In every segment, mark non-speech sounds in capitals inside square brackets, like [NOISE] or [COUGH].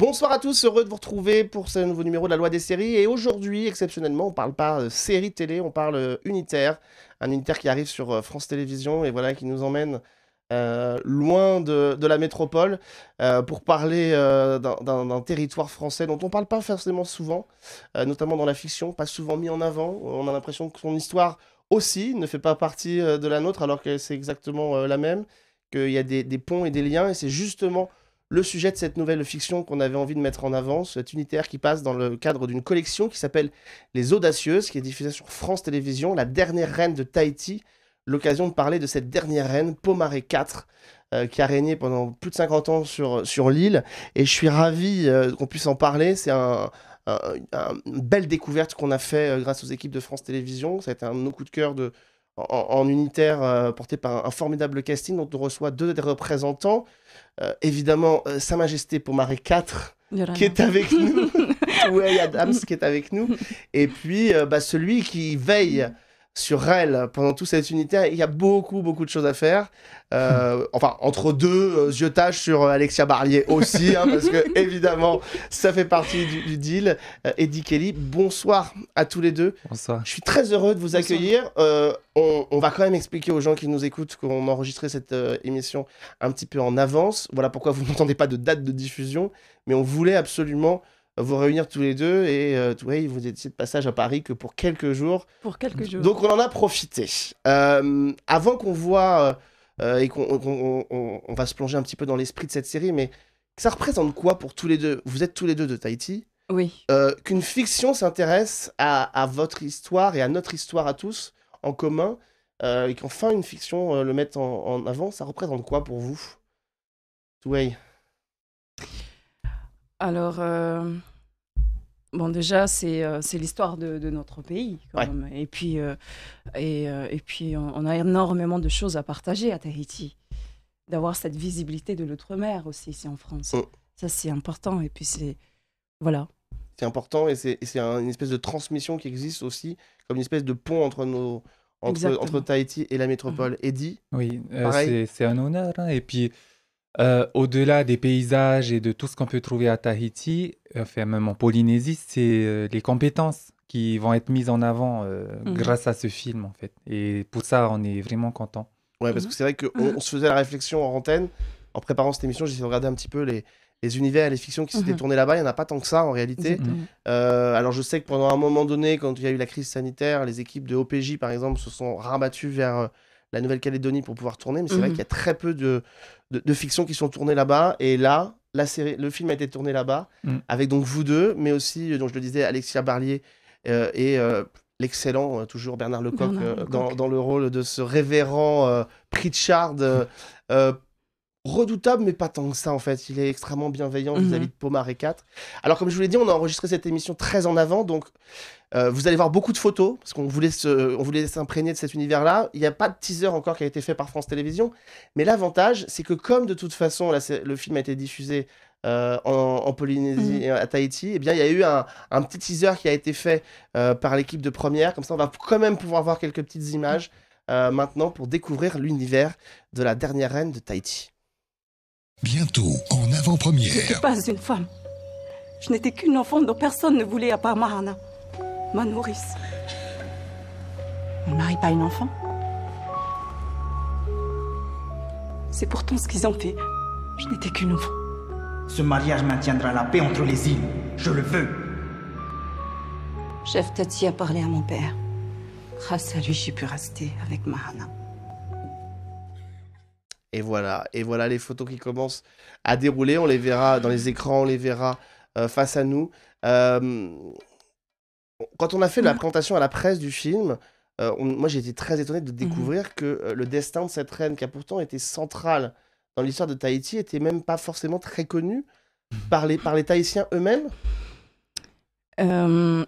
Bonsoir à tous, heureux de vous retrouver pour ce nouveau numéro de la loi des séries. Et aujourd'hui, exceptionnellement, on ne parle pas euh, série télé, on parle euh, unitaire. Un unitaire qui arrive sur euh, France Télévisions et voilà qui nous emmène loin de, la métropole pour parler d'un territoire français dont on ne parle pas forcément souvent, notamment dans la fiction, pas souvent mis en avant. On a l'impression que son histoire aussi ne fait pas partie de la nôtre alors que c'est exactement la même, qu'il y a des ponts et des liens et c'est justement le sujet de cette nouvelle fiction qu'on avait envie de mettre en avant, cet unitaire qui passe dans le cadre d'une collection qui s'appelle Les Audacieuses, qui est diffusée sur France Télévisions, la dernière reine de Tahiti. L'occasion de parler de cette dernière reine, Pomaré IV, euh, qui a régné pendant plus de 50 ans sur, sur l'île. Et je suis ravi euh, qu'on puisse en parler. C'est un, une belle découverte qu'on a fait euh, grâce aux équipes de France Télévisions. Ça a été un coup de cœur de, en, en unitaire porté par un, formidable casting dont on reçoit deux des représentants. Euh, évidemment, euh, Sa Majesté pour Marie 4 qui est avec nous. Touey [LAUGHS] Adams, qui est avec nous. Et puis, euh, bah, celui qui veille sur Rel pendant toute cette unité, Il y a beaucoup, beaucoup de choses à faire. Euh, [LAUGHS] enfin, entre deux, je euh, tâche sur euh, Alexia Barlier aussi, hein, parce que [LAUGHS] évidemment, ça fait partie du, deal. Eddie Kelly, bonsoir à tous les deux. Bonsoir. Je suis très heureux de vous accueillir. on, on, va quand même expliquer aux gens qui nous écoutent qu'on enregistrait cette émission un petit peu en avance. Voilà pourquoi vous [LAUGHS] n'entendez pas de date de diffusion, mais on voulait absolument vous réunir tous les deux et euh, vous étiez de passage à Paris que pour quelques jours. Pour quelques jours. Donc on en a profité. Euh, avant qu'on voit euh, euh, et qu'on va se plonger un petit peu dans l'esprit de cette série, mais ça représente quoi pour tous les deux Vous êtes tous les deux de Tahiti. Oui. Qu'une fiction s'intéresse à, votre histoire et à notre histoire à tous en commun et qu'enfin une fiction le mette en, avant, ça représente quoi pour vous way alors, euh, bon, déjà, c'est euh, l'histoire de, notre pays. Et puis, euh, et, puis on, a énormément de choses à partager à Tahiti. D'avoir cette visibilité de l'outre-mer aussi ici en France. Oh. Ça, c'est important. Et puis, c'est. Voilà. C'est important et c'est une espèce de transmission qui existe aussi, comme une espèce de pont entre Entre, Tahiti et la métropole. Mmh. Eddy Oui, c'est un honneur. Hein. Et puis, euh, au-delà des paysages et de tout ce qu'on peut trouver à Tahiti, euh, enfin même en Polynésie, c'est euh, les compétences qui vont être mises en avant mhm. grâce à ce film en fait. Et pour ça, on est vraiment content. Ouais, parce que c'est vrai qu'on mhm. se faisait la réflexion en antenne en préparant cette émission. essayé de regarder un petit peu les, univers et les fictions qui s'étaient mhm. tournées là-bas, il n'y en a pas tant que ça en réalité. alors je sais que pendant un moment donné, quand il y a eu la crise sanitaire, les équipes de OPJ par exemple se sont rabattues vers la Nouvelle-Calédonie pour pouvoir tourner, mais c'est vrai qu'il y a très peu de, de, fiction qui sont tournées là-bas. Et là, la série, le film a été tourné là-bas, mm. avec donc vous deux, mais aussi, euh, dont je le disais, Alexia Barlier euh, et euh, l'excellent, toujours Bernard Lecoq, Dans, dans, le rôle de ce révérend Pritchard redoutable, mais pas tant que ça en fait. Il est extrêmement bienveillant mhm. vis-à-vis de Pomar et 4. Alors, comme je vous l'ai dit, on a enregistré cette émission très en avant, donc euh, vous allez voir beaucoup de photos, parce qu'on voulait, s'imprégner de cet univers-là. Il n'y a pas de teaser encore qui a été fait par France Télévisions, mais l'avantage, c'est que comme de toute façon, le film a été diffusé euh, en, Polynésie, mhm. et à Tahiti, et eh bien, il y a eu un, petit teaser qui a été fait euh, par l'équipe de première. Comme ça, on va quand même pouvoir voir quelques petites images maintenant pour découvrir l'univers de la dernière reine de Tahiti. Bientôt, en avant-première. Je n'étais pas une femme. Je n'étais qu'une enfant dont personne ne voulait à part Mahana. ma nourrice. On ne marie pas une enfant C'est pourtant ce qu'ils ont fait. Je n'étais qu'une enfant. Ce mariage maintiendra la paix entre les îles. Je le veux. Chef Tati a parlé à mon père. Grâce à lui, j'ai pu rester avec Mahana. Et voilà, et voilà les photos qui commencent à dérouler. On les verra dans les écrans, on les verra euh, face à nous. Euh, quand on a fait la présentation à la presse du film, euh, moi j'ai été très étonné de mmh découvrir que le destin de cette reine, qui a pourtant été centrale dans l'histoire de Tahiti, était même pas forcément très connu mmh par les, par les Tahitiens eux-mêmes.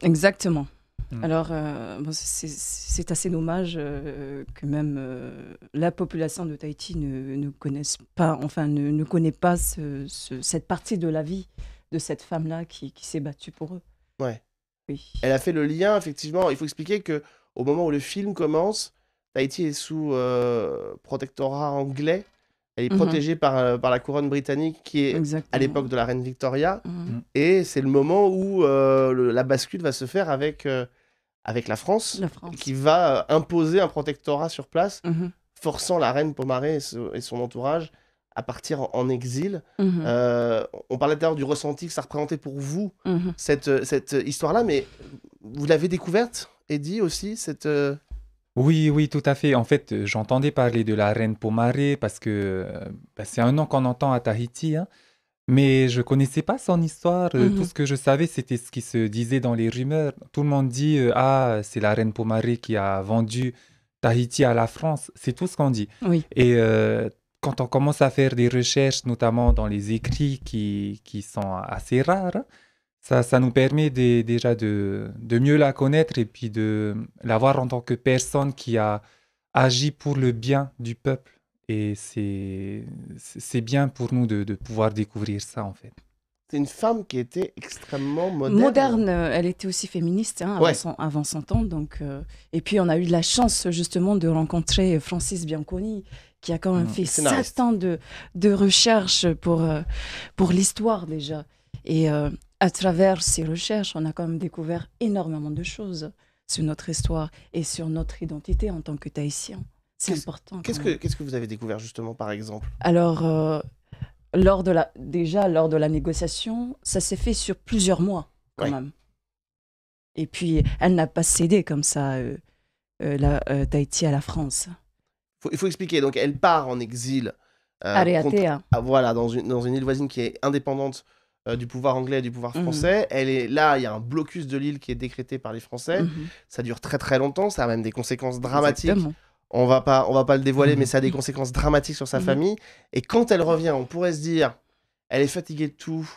exactement. Mm. Alors, euh, c'est assez dommage euh, que même euh, la population de Tahiti ne, connaisse pas, enfin, ne, connaît pas cette partie de la vie de cette femme-là qui, s'est battue pour eux. Ouais. Oui. Elle a fait le lien, effectivement. Il faut expliquer que au moment où le film commence, Tahiti est sous protectorat anglais. Elle est mhm. protégée par, la couronne britannique qui est à l'époque de la reine Victoria. Mhm. Et c'est le moment où la bascule va se faire avec avec la France, qui va euh, imposer un protectorat sur place, mhm. forçant la reine Pomaré et, son entourage à partir en, exil. Mhm. Euh, on parlait d'ailleurs du ressenti que ça représentait pour vous, mhm. cette, euh, cette histoire-là, mais vous l'avez découverte, Eddie, aussi, cette... Oui, oui, tout à fait. En fait, j'entendais parler de la reine Pomaré parce que bah, c'est un nom qu'on entend à Tahiti. Hein. Mais je connaissais pas son histoire. Euh, tout mhm. ce que je savais, c'était ce qui se disait dans les rumeurs. Tout le monde dit euh, Ah, c'est la reine Pomaré qui a vendu Tahiti à la France. C'est tout ce qu'on dit. Et euh, quand on commence à faire des recherches, notamment dans les écrits qui, sont assez rares, ça, nous permet déjà de, de, mieux la connaître et puis de la voir en tant que personne qui a agi pour le bien du peuple. Et c'est bien pour nous de, de, pouvoir découvrir ça, en fait. C'est une femme qui était extrêmement moderne. Moderne, elle était aussi féministe hein, avant, son, temps. Donc, euh, Et puis, on a eu la chance, justement, de rencontrer Francis Bianconi, qui a quand même mm. fait 7 ans de, de recherche pour, euh, pour l'histoire, déjà. Et euh, à travers ces recherches, on a quand même découvert énormément de choses sur notre histoire et sur notre identité en tant que Tahitien. C'est important. Qu'est-ce que, qu'est-ce que vous avez découvert justement, par exemple Alors, euh, lors de la, déjà, lors de la négociation, ça s'est fait sur plusieurs mois, quand même. Et puis, elle n'a pas cédé comme ça, euh, euh, Tahiti à la France. il faut expliquer. Donc, elle part en exil. Ah, voilà, dans une, dans une île voisine qui est indépendante du pouvoir anglais et du pouvoir mhm. français. Elle est là, il y a un blocus de l'île qui est décrété par les Français. Mhm. Ça dure très très longtemps, ça a même des conséquences dramatiques Exactement. On va pas, on va pas le dévoiler, mais mhm. ça a des conséquences dramatiques sur sa mhm. famille. Et quand elle revient, on pourrait se dire, elle est fatiguée de tout,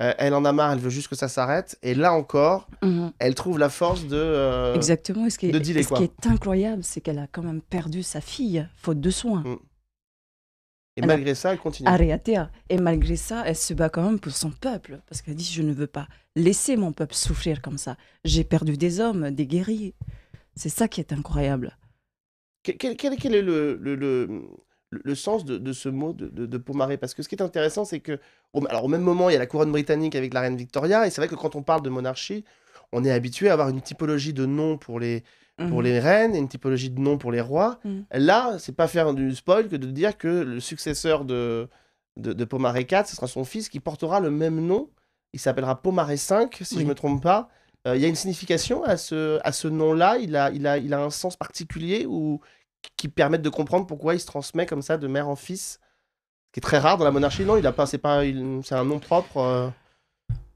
euh, elle en a marre, elle veut juste que ça s'arrête. Et là encore, mhm. elle trouve la force de. Euh, Exactement. ce qui est, incroyable, c'est qu'elle a quand même perdu sa fille, faute de soins. Mm. Et malgré ça, elle continue. Et malgré ça, elle se bat quand même pour son peuple. Parce qu'elle dit Je ne veux pas laisser mon peuple souffrir comme ça. J'ai perdu des hommes, des guerriers. C'est ça qui est incroyable. Quel, est le, le, le, sens de, ce mot de, de, Pomaré Parce que ce qui est intéressant, c'est que, alors au même moment, il y a la couronne britannique avec la reine Victoria, et c'est vrai que quand on parle de monarchie, on est habitué à avoir une typologie de nom pour les, pour mhm. les reines et une typologie de nom pour les rois. Là, mhm. Là, c'est pas faire du spoil que de dire que le successeur de, de, de Pomaré IV, ce sera son fils qui portera le même nom. Il s'appellera Pomaré V, si je ne me trompe pas. Euh, il y a une signification à ce, à ce nom-là il a, il, a, il a un sens particulier ou qui permettent de comprendre pourquoi il se transmet comme ça de mère en fils, ce qui est très rare dans la monarchie. Non, il a pas, c'est pas, c'est un nom propre. Euh.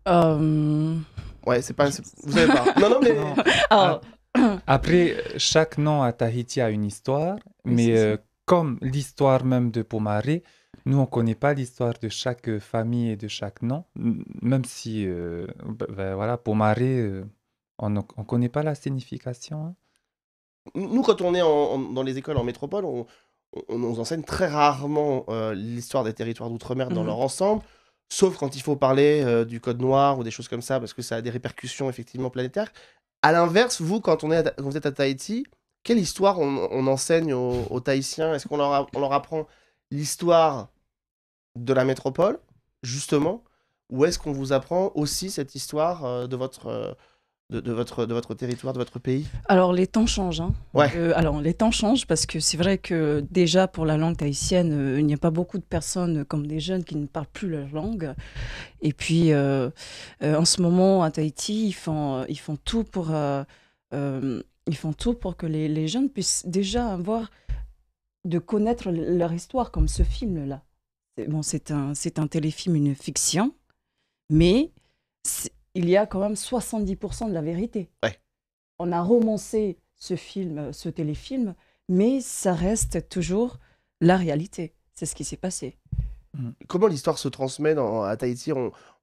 Euh, ouais, c'est pas, vous savez pas. non, non, mais. [LAUGHS] Oh. Ah, après, chaque nom à Tahiti a une histoire, mais euh, comme l'histoire même de Pomaré, nous, on connaît pas l'histoire de chaque famille et de chaque nom, même si, bah, bah, voilà, Pomaré, on ne connaît pas la signification. Hein. Nous, quand on est dans les écoles en métropole, on, nous enseigne très rarement euh, l'histoire des territoires d'outre-mer dans mmh leur ensemble, sauf quand il faut parler euh, du code noir ou des choses comme ça, parce que ça a des répercussions effectivement planétaires. À l'inverse, vous, quand, on est quand vous êtes à Tahiti, quelle histoire on, enseigne aux, Tahitiens Est-ce qu'on leur, on leur apprend l'histoire de la métropole, justement, ou est-ce qu'on vous apprend aussi cette histoire euh, de votre de, votre, de votre territoire, de votre pays Alors les temps changent. Hein. Euh, alors les temps changent parce que c'est vrai que déjà pour la langue tahitienne, euh, il n'y a pas beaucoup de personnes comme des jeunes qui ne parlent plus leur langue. Et puis euh, en ce moment à Tahiti, ils font, ils font tout pour ils font tout pour que les, jeunes puissent déjà avoir de connaître leur histoire comme ce film là. Bon, c'est un c'est un téléfilm, une fiction, mais il y a quand même 70% de la vérité. On a romancé ce film, ce téléfilm, mais ça reste toujours la réalité. C'est ce qui s'est passé. Mm. Comment l'histoire se transmet dans, à Tahiti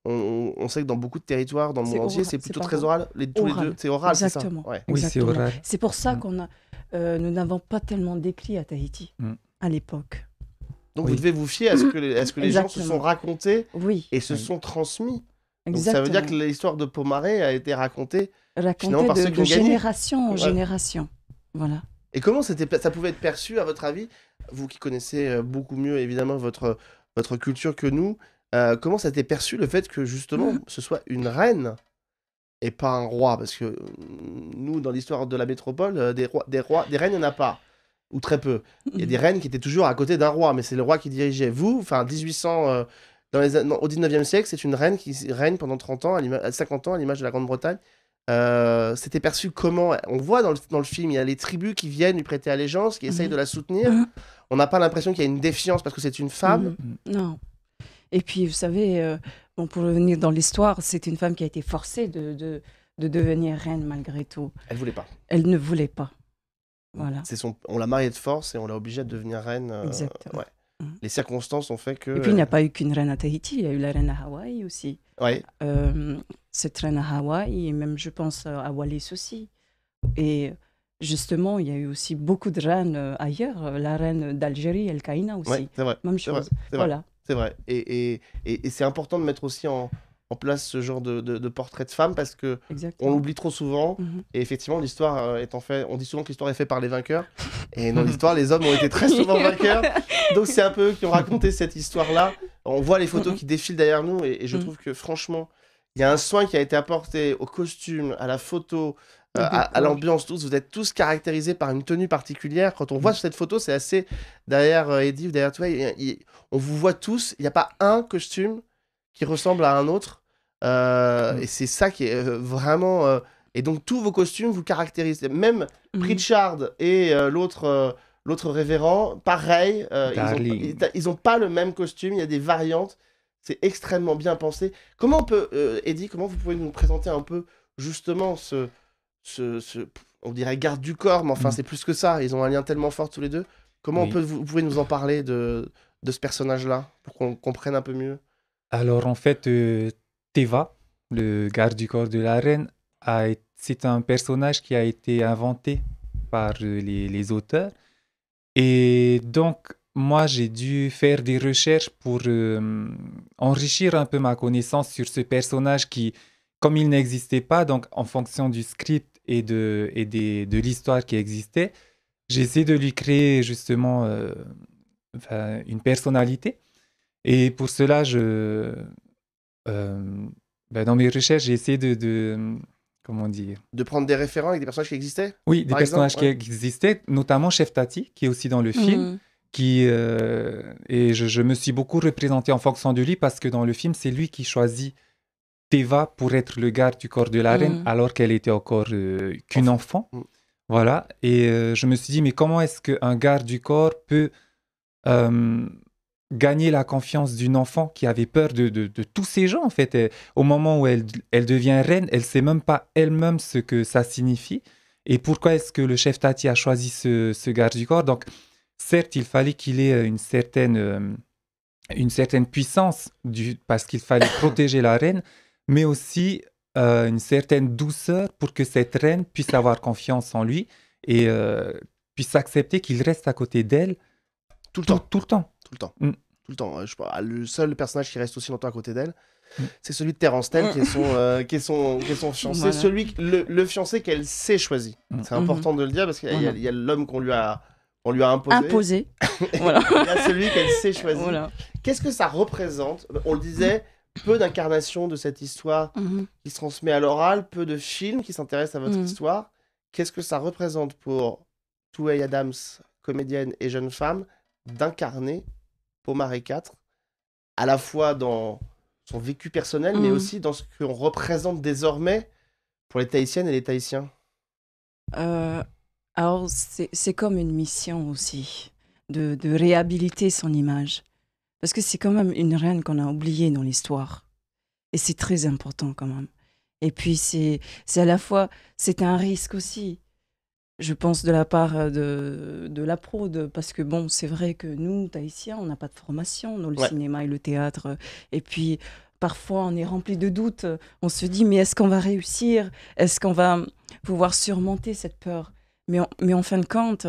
on, sait que dans beaucoup de territoires, dans le monde entier, c'est plutôt très oral. Les, deux, c'est oral, c'est ça c'est oral. C'est pour ça que mm. qu'on a, euh, nous n'avons pas tellement d'écrits à Tahiti mm. à l'époque. Donc vous devez vous fier à ce que les, gens se sont racontés et se sont transmis ça veut dire que l'histoire de Pomaré a été racontée, racontée de, génération en génération. Voilà. Et comment ça pouvait être perçu, à votre avis Vous qui connaissez euh, beaucoup mieux, évidemment, votre, votre culture que nous, euh, comment ça a été perçu le fait que, justement, mm. ce soit une reine et pas un roi Parce que mm, nous, dans l'histoire de la métropole, euh, des, rois, des, rois, des reines, il n'y en a pas. Ou très peu. Il y a mm. des reines qui étaient toujours à côté d'un roi, mais c'est le roi qui dirigeait. Vous, enfin, 1800 au 19e siècle, c'est une reine qui règne pendant 30 ans, à 50 ans, à l'image de la Grande-Bretagne. Euh, c'était perçu comment On voit dans le, dans le, film, il y a les tribus qui viennent lui prêter allégeance, qui essayent mhm. de la soutenir. Mhm. On n'a pas l'impression qu'il y a une défiance parce que c'est une femme. Mhm. Non. Et puis, vous savez, euh, bon, pour revenir dans l'histoire, c'est une femme qui a été forcée de, de, de, devenir reine malgré tout. Elle voulait pas. Elle ne voulait pas. Voilà. Son, on l'a mariée de force et on l'a obligée à devenir reine. Euh, Exactement. Ouais. Mm. Les circonstances ont fait que. Et puis il n'y a euh, pas eu qu'une reine à Tahiti, il y a eu la reine à Hawaï aussi. Ouais. Euh, cette reine à Hawaï, et même je pense euh, à Wallis aussi. Et justement, il y a eu aussi beaucoup de reines ailleurs. La reine d'Algérie, El Kaina aussi. c'est vrai. Même chose. Vrai, C'est vrai. et c'est important de mettre aussi en, en place ce genre de, portrait de femme parce que on l'oublie trop souvent. Mhm. Et effectivement, l'histoire euh, est en fait. On dit souvent que l'histoire est faite par les vainqueurs. Et dans l'histoire, les hommes ont été très souvent [LAUGHS] vainqueurs. Donc c'est un peu eux qui ont raconté cette histoire-là. On voit les photos mhm. qui défilent derrière nous. Et, je mhm. trouve que franchement, il y a un soin qui a été apporté au costume, à la photo, euh, à, l'ambiance, tous, vous êtes tous caractérisés par une tenue particulière. Quand on voit sur cette photo, c'est assez derrière euh, Edith derrière toi, on vous voit tous, il n'y a pas un costume qui ressemble à un autre. Euh, mm. Et c'est ça qui est euh, vraiment. Euh, et donc tous vos costumes vous caractérisent. Même Richard mm. Pritchard et l'autre l'autre révérend, pareil, ils, ont pas le même costume, il y a des variantes, c'est extrêmement bien pensé. Comment on peut, Eddie, comment vous pouvez nous présenter un peu justement ce, ce, ce on dirait garde du corps, mais enfin mm. c'est plus que ça, ils ont un lien tellement fort tous les deux. Comment on peut, vous, pouvez nous en parler de, de ce personnage-là, pour qu'on comprenne un peu mieux Alors en fait, Teva, le garde du corps de la reine, c'est un personnage qui a été inventé par euh, les, auteurs. Et donc, moi, j'ai dû faire des recherches pour euh, enrichir un peu ma connaissance sur ce personnage qui, comme il n'existait pas, donc en fonction du script et de, et des, de l'histoire qui existait, j'ai essayé de lui créer justement euh, une personnalité. Et pour cela, je, euh, bah, dans mes recherches, j'ai essayé de, comment dire De prendre des référents avec des personnages qui existaient Oui, des personnages qui existaient, notamment Chef Tati, qui est aussi dans le film. Mm. Qui, euh, et je, me suis beaucoup représenté en fonction de lui parce que dans le film, c'est lui qui choisit Teva pour être le garde du corps de la reine mm. alors qu'elle était encore euh, qu'une enfant. Mm. Voilà. Et je me suis dit, mais comment est-ce qu'un garde du corps peut gagner la confiance d'une enfant qui avait peur de, tous ces gens, en fait. au moment où elle, devient reine, elle ne sait même pas elle-même ce que ça signifie. Et pourquoi est-ce que le chef Tati a choisi ce, ce garde du corps Donc, certes, il fallait qu'il ait euh, une certaine, euh, une certaine puissance, du, parce qu'il fallait [COUGHS] protéger la reine, mais aussi euh, une certaine douceur pour que cette reine puisse avoir confiance en lui et puisse accepter qu'il reste à côté d'elle Tout le temps tout le temps. Mm. Tout le temps. Je, le seul personnage qui reste aussi longtemps à côté d'elle, mm. c'est celui de Terence Tell, euh, qui est son, qui est qui est son fiancé. Celui, le, fiancé qu'elle s'est choisi. Mm. C'est important mm-hmm. de le dire parce qu'il y a mm-hmm. l'homme qu'on lui a. On lui a imposé. Imposé. voilà. [LAUGHS] Il y a celui qu'elle s'est choisi. Qu'est-ce que ça représente On le disait, peu d'incarnations de cette histoire mm-hmm. qui se transmet à l'oral, peu de films qui s'intéressent à votre histoire. Qu'est-ce que ça représente pour Touey Adams, comédienne et jeune femme, d'incarner Pomaré 4, à la fois dans son vécu personnel, mais mmh. aussi dans ce qu'on représente désormais pour les Tahitiennes et les Tahitiens euh, Alors, c'est comme une mission aussi, de, réhabiliter son image. Parce que c'est quand même une reine qu'on a oubliée dans l'histoire. Et c'est très important quand même. Et puis, c'est à la fois, c'est un risque aussi je pense, de la part euh, de, la prod. Parce que, bon, c'est vrai que nous, Tahitiens, on n'a pas de formation dans le cinéma et le théâtre. Et puis, parfois, on est rempli de doutes. On se dit, mais est-ce qu'on va réussir Est-ce qu'on va pouvoir surmonter cette peur mais, mais en fin de compte,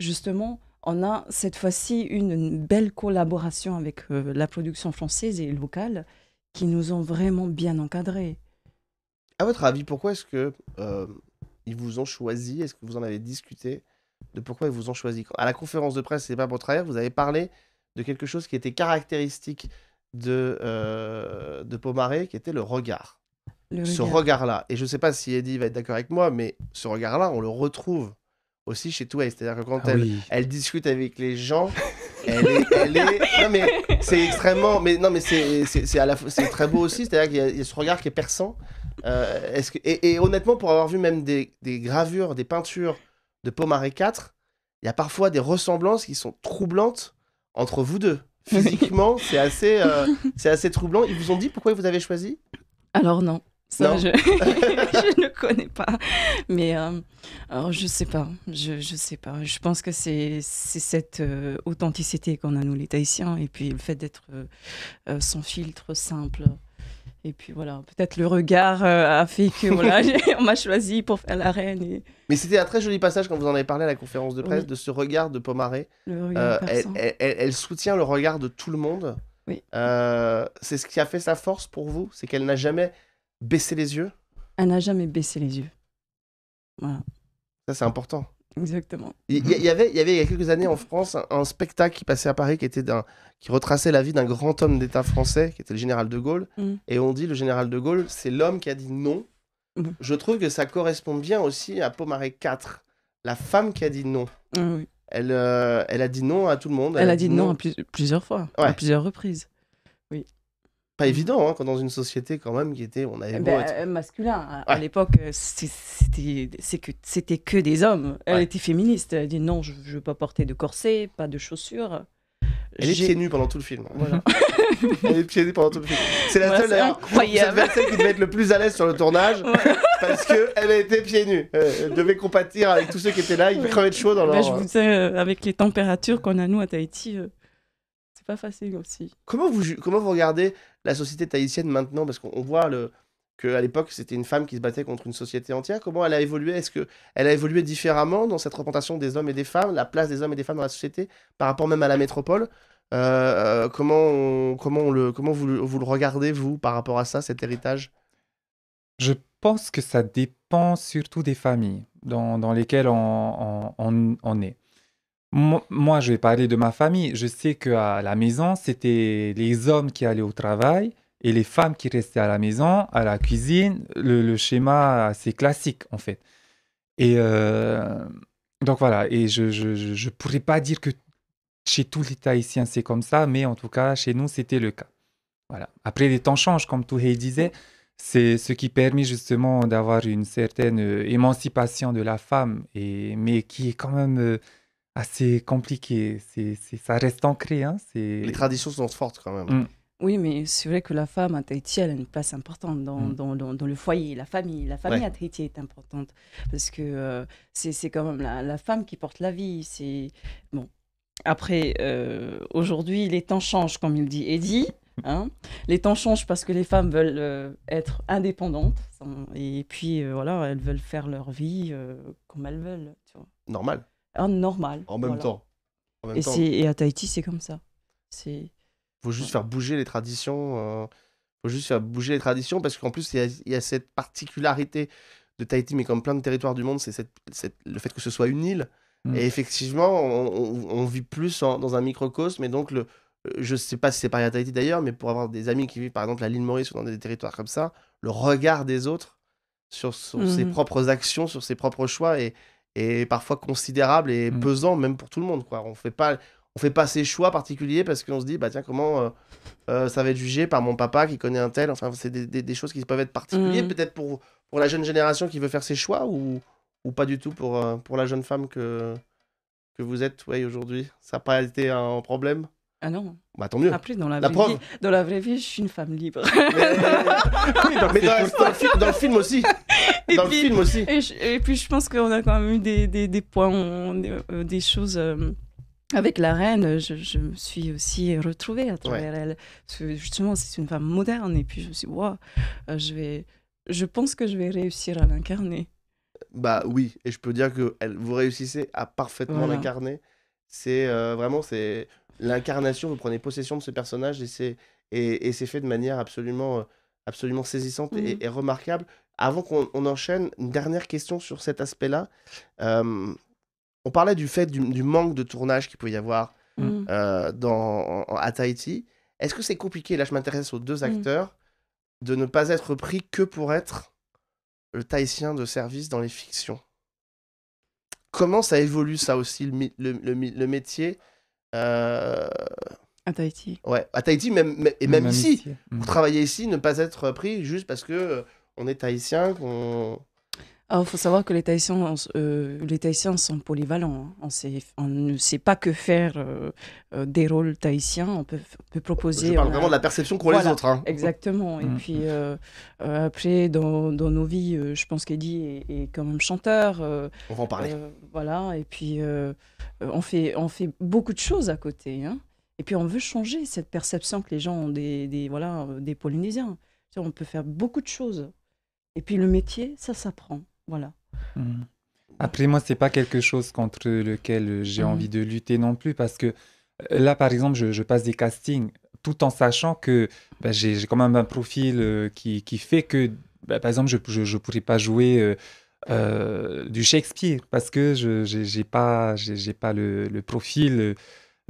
justement, on a cette fois-ci une, belle collaboration avec euh, la production française et locale qui nous ont vraiment bien encadrés. À votre avis, pourquoi est-ce que euh, ils vous ont choisi Est-ce que vous en avez discuté de pourquoi ils vous ont choisi À la conférence de presse, c'est pas pour trahir, vous avez parlé de quelque chose qui était caractéristique de, euh, de Pomaré, qui était le regard. ce regard-là. et je ne sais pas si Eddie va être d'accord avec moi, mais ce regard-là, on le retrouve aussi chez Tway. C'est-à-dire que quand ah elle, elle discute avec les gens, elle est, [LAUGHS] Non, mais c'est extrêmement. Mais non, mais c'est, à la... c'est très beau aussi. C'est-à-dire qu'il y a ce regard qui est perçant. Euh, ce et, honnêtement, pour avoir vu même des, gravures, des peintures de Pomaré 4, il y a parfois des ressemblances qui sont troublantes entre vous deux. [LAUGHS] Physiquement, c'est assez, euh, c'est assez troublant. Ils vous ont dit pourquoi vous avez choisi Alors non. [LAUGHS] Je... ne connais pas. Mais euh, alors, je sais pas. Je, sais pas. Je pense que c'est cette authenticité qu'on a, nous, les Tahitiens, et puis le fait d'être sans filtre, simple. Et puis voilà, peut-être le regard euh, a fait que voilà, [LAUGHS] on m'a choisi pour faire la reine. Mais c'était un très joli passage quand vous en avez parlé à la conférence de presse de ce regard de Pomaré. Euh, elle, elle, soutient le regard de tout le monde. Oui. Euh, c'est ce qui a fait sa force pour vous, c'est qu'elle n'a jamais baissé les yeux. Elle n'a jamais baissé les yeux. Voilà. Ça c'est important. Exactement. Il y, avait, il y avait il y a quelques années en France un, spectacle qui passait à Paris qui était d'un, qui retraçait la vie d'un grand homme d'État français qui était le général de Gaulle. Mm. Et on dit le général de Gaulle, c'est l'homme qui a dit non. Mm. Je trouve que ça correspond bien aussi à Pomaré 4, la femme qui a dit non. Ah elle, euh, elle a dit non à tout le monde. Elle, a, dit, non, À plusieurs fois, à plusieurs reprises. Oui évident hein, quand dans une société quand même qui était on avait eh ben, euh, masculin à l'époque euh, c'était que c'était que des hommes elle était féministe elle dit non je, veux pas porter de corset pas de chaussures elle est pieds nus pendant tout le film. Voilà. [LAUGHS] elle est pieds nus pendant tout le film. C'est la seule celle qui devait être le plus à l'aise sur le tournage parce que elle a été pieds nus. Euh, elle devait compatir avec tous ceux qui étaient là. il crevaient de chaud dans ben, leur. je vous avec les températures qu'on a nous à Tahiti, c'est pas facile aussi. Comment vous comment vous regardez la société tahitienne maintenant Parce qu'on voit le, qu'à l'époque, c'était une femme qui se battait contre une société entière. Comment elle a évolué Est-ce qu'elle a évolué différemment dans cette représentation des hommes et des femmes, la place des hommes et des femmes dans la société, par rapport même à la métropole euh, euh, comment, comment, vous, le regardez, vous, par rapport à ça, cet héritage Je pense que ça dépend surtout des familles dans, lesquelles on, on, on est. Moi, je vais parler de ma famille. Je sais qu'à la maison, c'était les hommes qui allaient au travail et les femmes qui restaient à la maison, à la cuisine. Le, schéma c'est classique, en fait. Et euh, donc voilà, et je ne pourrais pas dire que chez tous les Tahitiens, c'est comme ça, mais en tout cas, chez nous, c'était le cas. Voilà. Après, les temps changent, comme tout Touhei disait. C'est ce qui permet justement d'avoir une certaine euh, émancipation de la femme, et, mais qui est quand même euh, ah, c'est compliqué. C'est, ça reste ancré. Hein, Les traditions sont fortes quand même. Mmh. Oui, mais c'est vrai que la femme à Tahiti, elle a une place importante dans, mmh. le foyer, la famille. La famille à Tahiti est importante parce que euh, c'est, quand même la, femme qui porte la vie. C'est bon. Après, euh, aujourd'hui, les temps changent, comme il dit Eddie. Hein. les temps changent parce que les femmes veulent euh, être indépendantes hein, et puis voilà, elles veulent faire leur vie comme elles veulent. Normal normal. En même temps. et, et, à Tahiti, c'est comme ça. Il faut juste faire bouger les traditions. Euh, faut juste faire bouger les traditions parce qu'en plus, il y, a cette particularité de Tahiti, mais comme plein de territoires du monde, c'est le fait que ce soit une île. Mm. Et effectivement, on, vit plus dans un microcosme. Et donc, le, euh, je ne sais pas si c'est pareil à Tahiti d'ailleurs, mais pour avoir des amis qui vivent par exemple à l'île Maurice ou dans des territoires comme ça, le regard des autres sur, ses mm. propres actions, sur ses propres choix et et parfois considérable et mm. pesant même pour tout le monde quoi on fait pas on fait pas ces choix particuliers parce qu'on se dit bah tiens comment euh, euh, ça va être jugé par mon papa qui connaît un tel enfin c'est des, choses qui peuvent être particulières mm. peut-être pour pour la jeune génération qui veut faire ses choix ou ou pas du tout pour euh, pour la jeune femme que que vous êtes ouais, aujourd'hui ça n'a pas été un problème ah non. Bah tant mieux. plus, dans la, vraie vie, dans la vraie vie, je suis une femme libre. oui, mais [LAUGHS] dans, le film, aussi. [LAUGHS] et dans puis, le film aussi. Et, je, puis je pense qu'on a quand même eu des, des, des points, euh, des choses. Euh, avec la reine, je, je, me suis aussi retrouvée à travers elle. Parce que justement, c'est une femme moderne. Et puis je me suis dit, euh, je, vais, je pense que je vais réussir à l'incarner. Bah oui, et je peux dire que elle, vous réussissez à parfaitement l'incarner. C'est vraiment c'est l'incarnation, vous prenez possession de ce personnage et c'est et, et c'est fait de manière absolument absolument saisissante et, mhm. remarquable. Avant qu'on enchaîne, une dernière question sur cet aspect-là. Euh, on parlait du fait du, manque de tournage qu'il peut y avoir mm. euh, dans, à Tahiti. Est-ce que c'est compliqué, là je m'intéresse aux deux mm. acteurs, de ne pas être pris que pour être le Tahitien de service dans les fictions Comment ça évolue ça aussi, le, métier euh, À Tahiti. Ouais, à Tahiti, même, et même, ici. Mm. Pour travailler ici, ne pas être pris juste parce que on est tahitien, Il ah, faut savoir que les Tahitiens, euh, les sont polyvalents. Hein. On, on, ne sait pas que faire euh, euh, des rôles tahitiens. On peut, peut proposer. Je parle vraiment de la perception qu'ont les autres. Hein. Exactement. Et mm. puis euh, après, dans, nos vies, je pense qu'Eddie est, est, quand même chanteur. on va en parler. voilà. Et puis on fait, on fait beaucoup de choses à côté. Hein. Et puis on veut changer cette perception que les gens ont des, des voilà, des Polynésiens. On peut faire beaucoup de choses. Et puis le métier, ça s'apprend. Voilà. Hmm. Après, moi, c'est pas quelque chose contre lequel euh, j'ai hmm. envie de lutter non plus, parce que euh, là, par exemple, je, passe des castings tout en sachant que bah, j'ai quand même un profil euh, qui, fait que, bah, par exemple, je ne pourrais pas jouer. du Shakespeare parce que je n'ai pas, j'ai, pas le, profil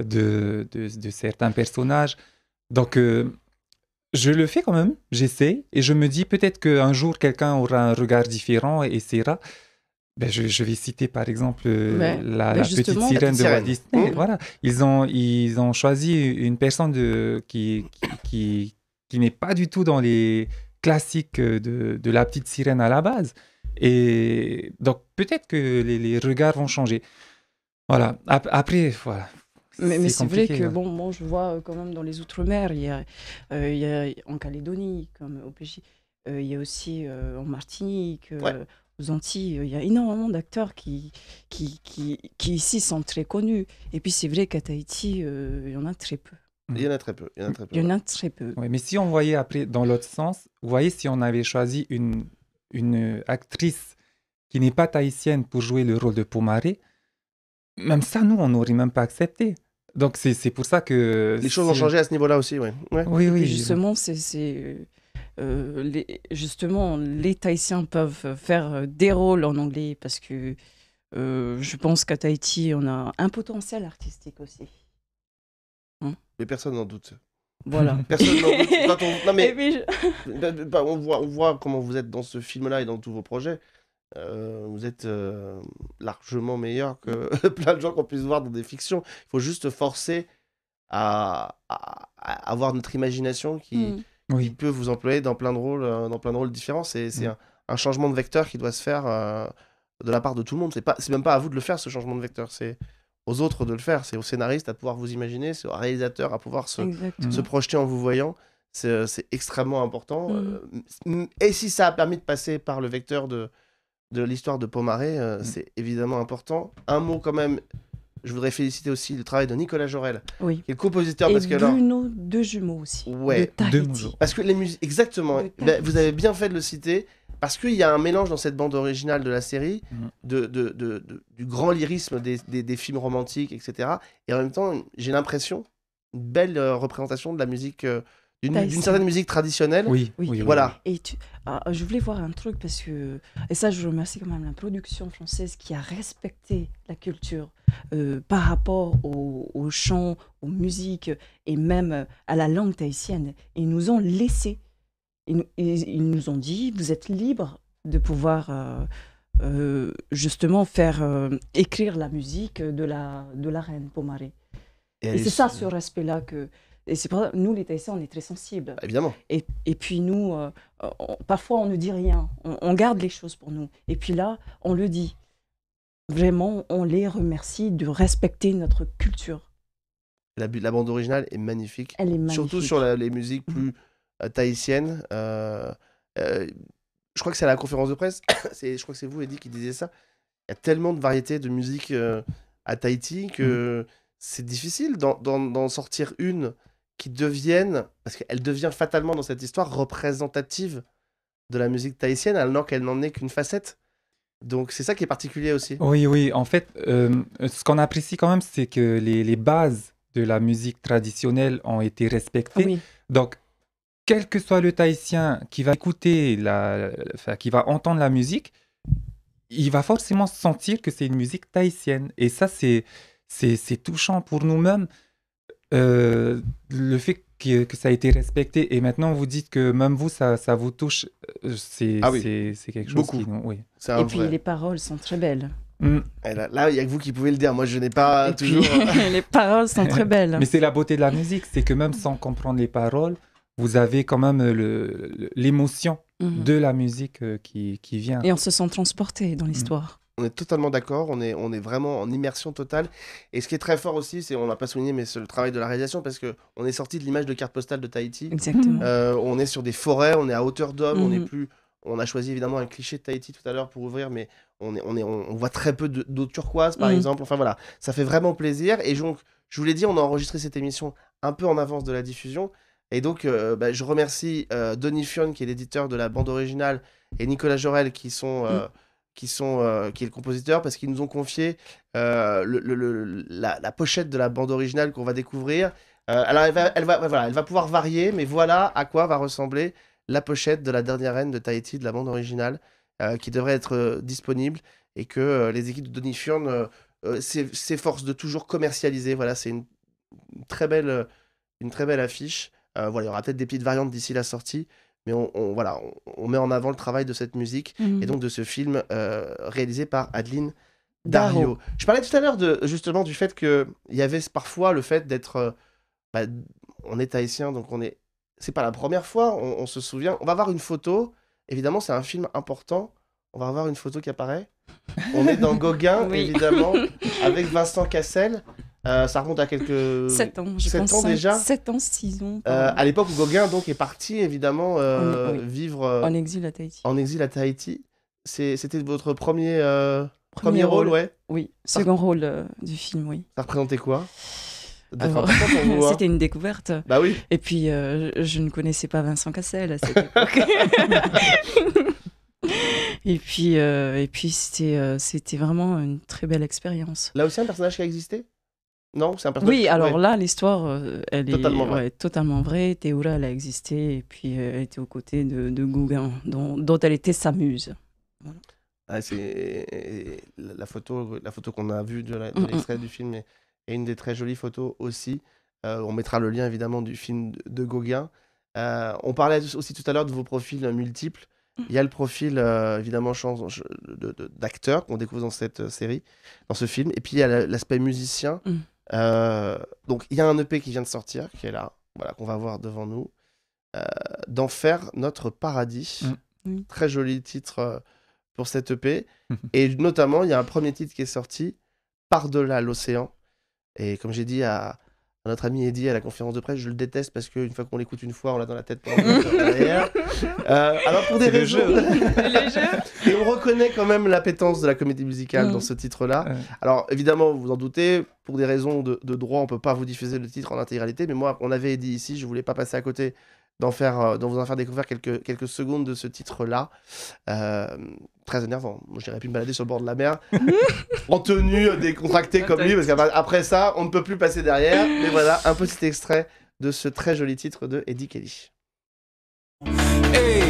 de, de, certains personnages. Donc, je le fais quand même, j'essaie, et je me dis peut-être qu'un jour quelqu'un aura un regard différent et essaiera. Ben je, vais citer par exemple euh, ben, la, petite sirène de Walt Disney. Voilà. Ils, ont, ils ont choisi une personne qui, qui, n'est pas du tout dans les classiques de, la petite sirène à la base. Et donc peut-être que les, les, regards vont changer. Voilà. Après, voilà. Mais, c'est vrai que bon, moi je vois euh, quand même dans les outre-mer, il, y a euh, en Calédonie, comme au PJ, euh, il y a aussi en Martinique, aux Antilles, il y a énormément d'acteurs qui qui, qui, ici sont très connus. Et puis c'est vrai qu'à Tahiti, il y en a très peu. Il y en a très peu. Il y en a très peu. mais si on voyait après dans l'autre sens, vous voyez si on avait choisi une, une actrice qui n'est pas tahitienne pour jouer le rôle de Pomaré, même ça, nous, on n'aurait même pas accepté. Donc c'est pour ça que... Les choses ont changé à ce niveau-là aussi, ouais. Oui, oui. justement, c'est... Euh, euh, les, justement, les Tahitiens peuvent faire euh, des rôles en anglais parce que je pense qu'à Tahiti, on a un potentiel artistique aussi. Hein mais personne n'en doute. Voilà. [LAUGHS] Personne n'en doute. Non, mais... on, voit, on voit comment vous êtes dans ce film-là et dans tous vos projets. Euh, vous êtes euh, largement meilleur que [LAUGHS] plein de gens qu'on puisse voir dans des fictions. Il faut juste forcer à, avoir notre imagination qui, hmm. qui, peut vous employer dans plein de rôles, euh, dans plein de rôles différents. C'est hmm. un, changement de vecteur qui doit se faire de la part de tout le monde. C'est pas, c'est même pas à vous de le faire ce changement de vecteur. C'est aux autres de le faire. C'est aux scénaristes à pouvoir vous imaginer, c'est aux réalisateurs à pouvoir se, se projeter en vous voyant. C'est, extrêmement important. Hmm. Et si ça a permis de passer par le vecteur de de l'histoire de Pomaré, euh, mm. c'est évidemment important. Un mot quand même, je voudrais féliciter aussi le travail de Nicolas Jorel, qui le compositeur. Et parce que, De Jumeaux aussi. Parce que les musiques, exactement, ben, vous avez bien fait de le citer. Parce qu'il y a un mélange dans cette bande originale de la série, mm. de, du grand lyrisme des, films romantiques, etc. Et en même temps, j'ai l'impression, une belle euh, représentation de la musique euh, d'une certaine musique traditionnelle. Oui, voilà. Et ah, je voulais voir un truc parce que. Et ça, je remercie quand même la production française qui a respecté la culture euh, par rapport aux chants, aux musiques et même euh, à la langue tahitienne. Ils nous ont laissé. Ils, nous ont dit vous êtes libres de pouvoir. Euh, justement faire écrire la musique de la de la reine Pomaré et c'est ça ce respect là que et c'est pour ça, nous, les Tahitiens, on est très sensibles. Bah, évidemment. Et, et puis nous, euh, parfois, on ne dit rien. On, garde les choses pour nous. Et puis là, on le dit. Vraiment, on les remercie de respecter notre culture. La, bande originale est magnifique. Elle est magnifique. Surtout sur les musiques mmh. plus mmh. je crois que c'est à la conférence de presse. [COUGHS] je crois que c'est vous, Eddie, qui disiez ça. Il y a tellement de variétés de musique à Tahiti que mmh. c'est difficile d'en sortir une qui deviennent, parce qu'elle devient fatalement dans cette histoire représentative de la musique tahitienne, alors qu'elle n'en est qu'une facette. Donc c'est ça qui est particulier aussi. Oui, oui. En fait, euh, ce qu'on apprécie quand même, c'est que les, bases de la musique traditionnelle ont été respectées. Donc, quel que soit le Tahitien qui va écouter, la, enfin, qui va entendre la musique, il va forcément sentir que c'est une musique tahitienne. Et ça, c'est touchant pour nous-mêmes euh, le fait que, ça a été respecté et maintenant vous dites que même vous, ça, vous touche, euh, ah c'est quelque chose Beaucoup. oui. Et puis les paroles sont très belles. Mm. Eh, là, il n'y a que vous qui pouvez le dire. Moi, je n'ai pas toujours. [LAUGHS] Euh, les paroles sont très [LAUGHS] belles. Mais c'est la beauté de la musique, c'est que même sans comprendre les paroles, vous avez quand même l'émotion mhm. de la musique qui, vient. Et on se sent transporté dans mm. l'histoire on est totalement d'accord, on est, on est vraiment en immersion totale. Et ce qui est très fort aussi, c'est, on n'a pas souligné, mais c'est le travail de la réalisation, parce que on est sorti de l'image de carte postale de Tahiti. Exactement. Mmh. Euh, on est sur des forêts, on est à hauteur d'homme, on mmh. plus... On a choisi évidemment un cliché de Tahiti tout à l'heure pour ouvrir, mais on, est, on, est, on voit très peu d'eau turquoise, par mmh. exemple. Enfin voilà, ça fait vraiment plaisir. Et donc, je vous l'ai dit, on a enregistré cette émission un peu en avance de la diffusion. Et donc, euh, bah, je remercie Donny euh, Denis qui est l'éditeur de la bande originale, et Nicolas Jorel, qui sont qui, sont, euh, qui est le compositeur, parce qu'ils nous ont confié euh, le, la, pochette de la bande originale qu'on va découvrir. Euh, alors, elle va, elle va, voilà, elle va pouvoir varier, mais voilà à quoi va ressembler la pochette de la dernière reine de Tahiti, de la bande originale, qui devrait être disponible et que les équipes de euh, s'efforcent de toujours commercialiser. Voilà, c'est une, très belle, une très belle affiche. voilà, il y aura peut-être des petites variantes d'ici la sortie, mais on, voilà, on, met en avant le travail de cette musique mhm. et donc de ce film euh, réalisé par Adeline Dario. Je parlais tout à l'heure justement du fait qu'il y avait parfois le fait d'être, euh, bah, on est haïtien donc on est, c'est pas la première fois, on, se souvient, on va voir une photo. Évidemment, c'est un film important. On va avoir une photo qui apparaît. On est dans [LAUGHS] Gauguin, évidemment, [LAUGHS] avec Vincent Cassel. Euh, ça remonte à quelques. 7 ans, je 7 ans déjà 7 ans, 6 ans. Euh, à l'époque où Gauguin donc, est parti, évidemment, euh, vivre. en exil à Tahiti. En exil à Tahiti. C'était votre premier, premier, rôle, ouais Oui, second rôle du film, oui. Ça représentait quoi [LAUGHS] hein. c'était une découverte. Bah oui. Et puis, je ne connaissais pas Vincent Cassel à cette époque. [LAUGHS] Et puis, et puis c'était, c'était vraiment une très belle expérience. Là aussi, un personnage qui a existé non, c'est un personnage. Oui, alors là, l'histoire, euh, elle est totalement vraie. Théoula, elle a existé, et puis euh, elle était aux côtés de, Gauguin, dont, elle était sa muse. Ah, c'est la photo, la photo qu'on a vue de mm, mm. l'extrait du film est, une des très jolies photos aussi. Euh, on mettra le lien évidemment du film de, Gauguin. on parlait aussi tout à l'heure de vos profils multiples. Mm. Il y a le profil évidemment d'acteur qu'on découvre dans cette série, dans ce film. Et puis il y a l'aspect musicien. Euh, donc il y a un EP qui vient de sortir, qui est là, voilà, qu'on va voir devant nous. Euh, d'en faire notre paradis. Mm. Très joli titre euh, pour cet EP. [LAUGHS] Et notamment, il y a un premier titre qui est sorti, Par-delà l'océan. Et comme j'ai dit à, notre ami Eddie à la conférence de presse, je le déteste parce qu'une fois qu'on l'écoute une fois, on l'a dans la tête pendant [LAUGHS] derrière. Euh, alors pour des raisons... [LAUGHS] Et on reconnaît quand même l'appétence de la comédie musicale mm. dans ce titre-là. Alors évidemment, vous vous en doutez, pour des raisons de, droit, on peut pas vous diffuser le titre en intégralité, mais moi, on avait Eddie ici, je voulais pas passer à côté d'en faire, euh, d'en vous en faire découvrir quelques, quelques secondes de ce titre-là. Euh, très énervant. J'irais plus me balader sur le bord de la mer [LAUGHS] en tenue décontractée comme lui, parce qu'après ça, on ne peut plus passer derrière. Mais [LAUGHS] voilà, un petit extrait de ce très joli titre de Eddie Kelly. Et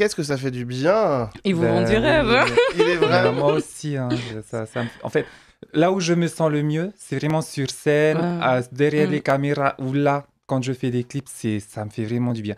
qu'est-ce que ça fait du bien Ils vous vendent ben du rêve. Hein. Il est ben, vraiment... Moi aussi, hein, en fait, là où je me sens le mieux, c'est vraiment sur scène, derrière les mm. caméras ou là, quand je fais des clips, c'est ça me fait vraiment du bien.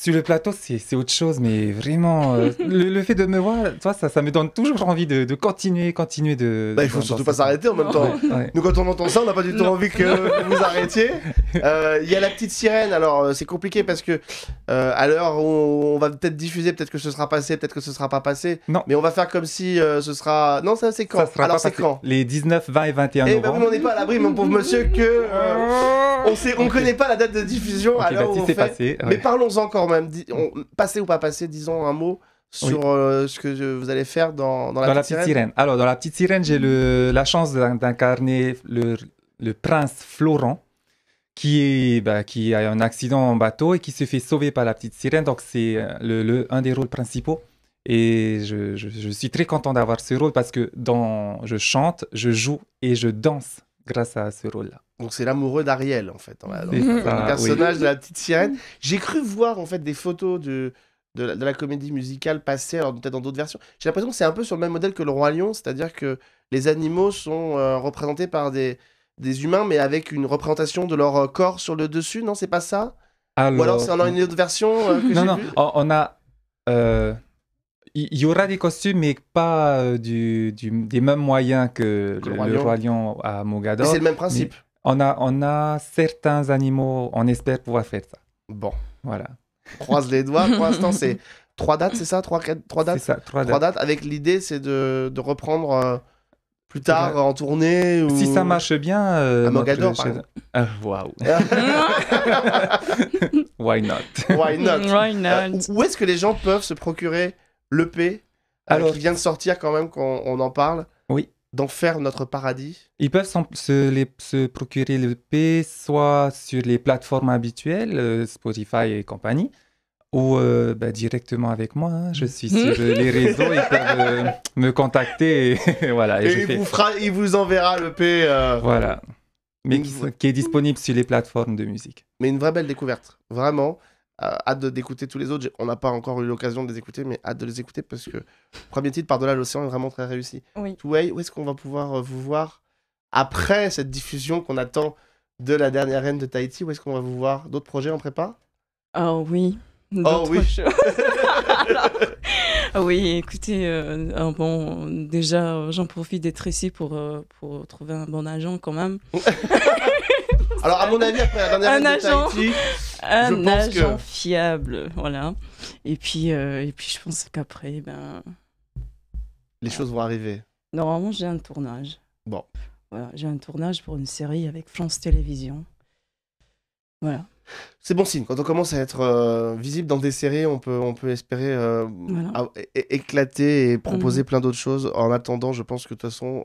Sur le plateau, c'est autre chose, mais vraiment, euh, le, fait de me voir, toi, ça, ça me donne toujours envie de, continuer, continuer de. Bah, il faut surtout pas s'arrêter en même temps. Nous, quand on entend ça, on n'a pas du tout envie que vous arrêtiez. Euh, il y a la petite sirène. Alors, euh, c'est compliqué parce que à l'heure où on va peut-être diffuser, peut-être que ce sera passé, peut-être que ce sera pas passé. Non. Mais on va faire comme si ce sera. Non, ça c'est quand Alors, c'est quand Les 19, 20 et 21 eh ben, novembre. Et ben, on n'est pas à l'abri, mon pauvre monsieur, que on sait, on connaît pas la date de diffusion. alors bah, on Mais parlons encore dit même passer ou pas passer, disons un mot sur euh, ce que vous allez faire dans, la, petite sirène. Alors, dans la petite sirène, j'ai la chance d'incarner le, prince Florent, qui, bah, qui a un accident en bateau et qui se fait sauver par la petite sirène. Donc, c'est euh, le, un des rôles principaux. Et je, je suis très content d'avoir ce rôle parce que dans, je chante, je joue et je danse grâce à ce rôle-là. Donc c'est l'amoureux d'Ariel en fait, le personnage de la petite sirène. J'ai cru voir en fait des photos de de la, comédie musicale passer peut-être dans d'autres versions. J'ai l'impression que c'est un peu sur le même modèle que le roi lion, c'est-à-dire que les animaux sont euh, représentés par des des humains mais avec une représentation de leur euh, corps sur le dessus. Non, c'est pas ça. Alors... Ou alors c'est une autre version. Euh, [LAUGHS] non non, on a. il y aura des costumes, mais pas du, des mêmes moyens que le, Roi, Lion. à Mogador. C'est le même principe on a, on a certains animaux, on espère pouvoir faire ça. Bon. Voilà. Croise les doigts. Pour l'instant, [LAUGHS] c'est trois dates, c'est ça trois, quatre, trois dates C'est ça, trois, trois dates. Avec l'idée, c'est de, de, reprendre euh, plus tard en tournée. Ou... Si ça marche bien. Euh, ah, Waouh. Ah. [LAUGHS] Why not Why not, [LAUGHS] Why not euh, Où est-ce que les gens peuvent se procurer l'EP euh, Alors, qui vient de sortir quand même, qu'on on en parle Oui d'en faire notre paradis Ils peuvent se, procurer le P soit sur les plateformes habituelles, euh, Spotify et compagnie, ou euh, bah, directement avec moi. Hein. Je suis sur euh, les réseaux, ils peuvent me contacter. [LAUGHS] voilà, et, il, vous enverra le P. Voilà. Mais qui, est disponible sur les plateformes de musique. Mais une vraie belle découverte, vraiment. Euh, hâte d'écouter tous les autres. On n'a pas encore eu l'occasion de les écouter, mais hâte de les écouter parce que premier titre, Par-delà l'océan, est vraiment très réussi. Oui. où est-ce qu'on va pouvoir euh, vous voir après cette diffusion qu'on attend de la dernière reine de Tahiti Où est-ce qu'on va vous voir D'autres projets en prépa Oh oui. Oh oui. [LAUGHS] Ah oui, écoutez, euh, bon, déjà, j'en profite d'être ici pour, pour trouver un bon agent quand même. [LAUGHS] Alors, à mon avis, après la dernière reine de Tahiti, un agent fiable, voilà. Et puis, euh, et puis je pense qu'après, ben. Les choses vont arriver. Normalement, j'ai un tournage. Bon. Voilà, j'ai un tournage pour une série avec France Télévisions. Voilà. C'est bon signe. Quand on commence à être euh, visible dans des séries, on peut, on peut espérer euh, éclater et proposer mhm. plein d'autres choses. En attendant, je pense que de toute façon,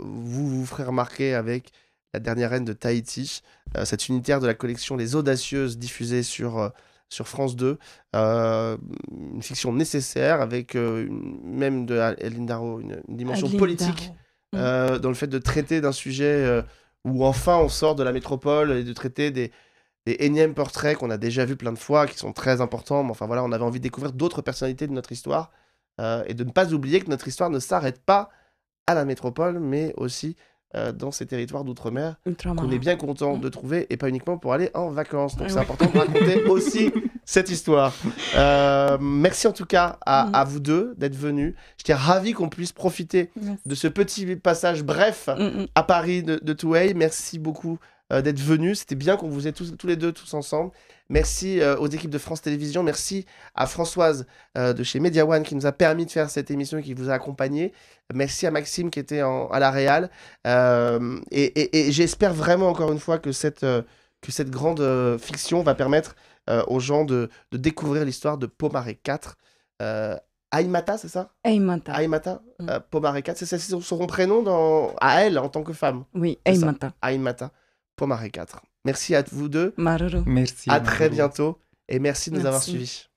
vous vous ferez remarquer avec la dernière reine de Tahiti, euh, cette unitaire de la collection Les Audacieuses diffusée sur euh, sur France 2. Euh, une fiction nécessaire avec même de Aline une, dimension politique mm. dans le fait de traiter d'un sujet où enfin on sort de la métropole et de traiter des, des énièmes portraits qu'on a déjà vus plein de fois, qui sont très importants. Mais enfin voilà, on avait envie de découvrir d'autres personnalités de notre histoire et de ne pas oublier que notre histoire ne s'arrête pas à la métropole, mais aussi euh, dans ces territoires d'outre-mer qu'on est bien content mm. de trouver et pas uniquement pour aller en vacances. Donc, ah c'est important de raconter [LAUGHS] aussi cette histoire. Euh, merci en tout cas mm. à, vous deux d'être venus. J'étais ravi qu'on puisse profiter de ce petit passage bref mm, à Paris de, de Merci beaucoup euh, d'être venu, C'était bien qu'on vous ait tous, tous, les deux tous ensemble. Merci euh, aux équipes de France Télévisions. Merci à Françoise euh, de chez Media One qui nous a permis de faire cette émission et qui vous a accompagné. Merci à Maxime qui était à la Real. et, j'espère vraiment encore une fois que cette, grande fiction va permettre aux gens de, découvrir l'histoire de Pomaré 4. Aïmata c'est ça Aïmata, aïmata, Pomare mm. Pomaré 4, c'est son, son prénom dans... à elle en tant que femme. Oui, Aïmata Aymata pour Marie 4. Merci à vous deux. Maruru. Merci. À très bientôt et merci de nous avoir suivis.